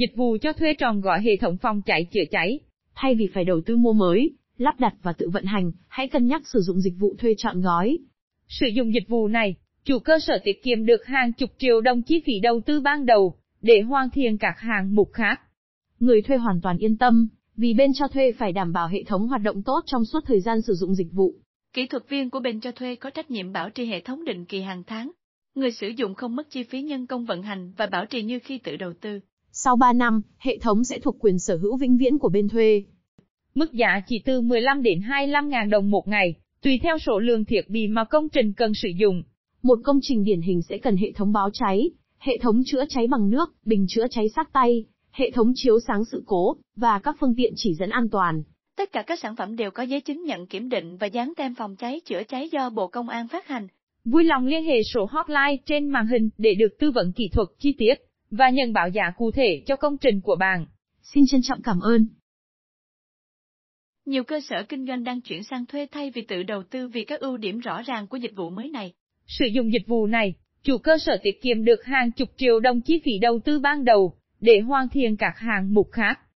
Dịch vụ cho thuê tròn gọi hệ thống phòng cháy chữa cháy. Thay vì phải đầu tư mua mới, lắp đặt và tự vận hành, hãy cân nhắc sử dụng dịch vụ thuê chọn gói. Sử dụng dịch vụ này, chủ cơ sở tiết kiệm được hàng chục triệu đồng chi phí đầu tư ban đầu, để hoàn thiện các hạng mục khác. Người thuê hoàn toàn yên tâm, vì bên cho thuê phải đảm bảo hệ thống hoạt động tốt trong suốt thời gian sử dụng dịch vụ. Kỹ thuật viên của bên cho thuê có trách nhiệm bảo trì hệ thống định kỳ hàng tháng. Người sử dụng không mất chi phí nhân công vận hành và bảo trì như khi tự đầu tư. Sau 3 năm, hệ thống sẽ thuộc quyền sở hữu vĩnh viễn của bên thuê. Mức giá chỉ từ 15 đến 25 ngàn đồng một ngày, tùy theo số lượng thiết bị mà công trình cần sử dụng. Một công trình điển hình sẽ cần hệ thống báo cháy, hệ thống chữa cháy bằng nước, bình chữa cháy sát tay, hệ thống chiếu sáng sự cố, và các phương tiện chỉ dẫn an toàn. Tất cả các sản phẩm đều có giấy chứng nhận kiểm định và dán tem phòng cháy chữa cháy do Bộ Công an phát hành. Vui lòng liên hệ số hotline trên màn hình để được tư vấn kỹ thuật chi tiết và nhận bảo giá cụ thể cho công trình của bạn. Xin trân trọng cảm ơn. Nhiều cơ sở kinh doanh đang chuyển sang thuê thay vì tự đầu tư vì các ưu điểm rõ ràng của dịch vụ mới này. Sử dụng dịch vụ này, chủ cơ sở tiết kiệm được hàng chục triệu đồng chi phí đầu tư ban đầu để hoàn thiện các hạng mục khác.